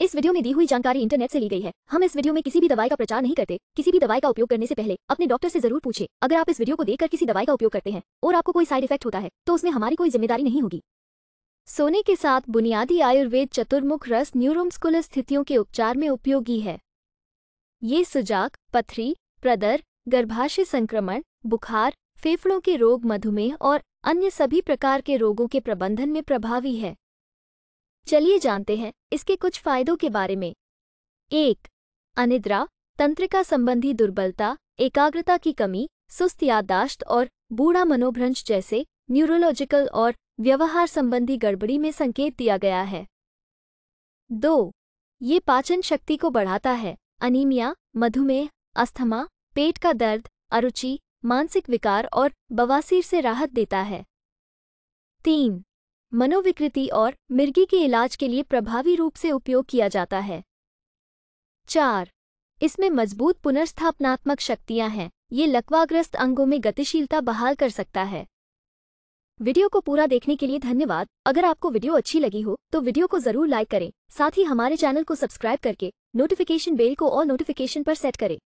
इस वीडियो में दी हुई जानकारी इंटरनेट से ली गई है हम इस वीडियो में किसी भी दवाई का प्रचार नहीं करते किसी भी दवाई का उपयोग करने से पहले अपने डॉक्टर से जरूर पूछे अगर आप इस वीडियो को देखकर किसी दवाई का उपयोग करते हैं और आपको कोई साइड इफेक्ट होता है तो उसमें हमारी कोई जिम्मेदारी नहीं होगी सोने के साथ बुनियादी आयुर्वेद चतुर्मुख रस न्यूरोमस्कुलर स्थितियों के उपचार में उपयोगी है ये सुजाक पथरी प्रदर गर्भाशय संक्रमण बुखार फेफड़ों के रोग मधुमेह और अन्य सभी प्रकार के रोगों के प्रबंधन में प्रभावी है चलिए जानते हैं इसके कुछ फायदों के बारे में एक अनिद्रा तंत्रिका संबंधी दुर्बलता एकाग्रता की कमी सुस्त यादाश्त और बूढ़ा मनोभ्रंश जैसे न्यूरोलॉजिकल और व्यवहार संबंधी गड़बड़ी में संकेत दिया गया है दो ये पाचन शक्ति को बढ़ाता है अनीमिया मधुमेह अस्थमा पेट का दर्द अरुचि मानसिक विकार और बवासीर से राहत देता है तीन मनोविकृति और मिर्गी के इलाज के लिए प्रभावी रूप से उपयोग किया जाता है चार इसमें मजबूत पुनर्स्थापनात्मक शक्तियां हैं ये लकवाग्रस्त अंगों में गतिशीलता बहाल कर सकता है वीडियो को पूरा देखने के लिए धन्यवाद अगर आपको वीडियो अच्छी लगी हो तो वीडियो को जरूर लाइक करें साथ ही हमारे चैनल को सब्सक्राइब करके नोटिफिकेशन बेल को और नोटिफिकेशन पर सेट करें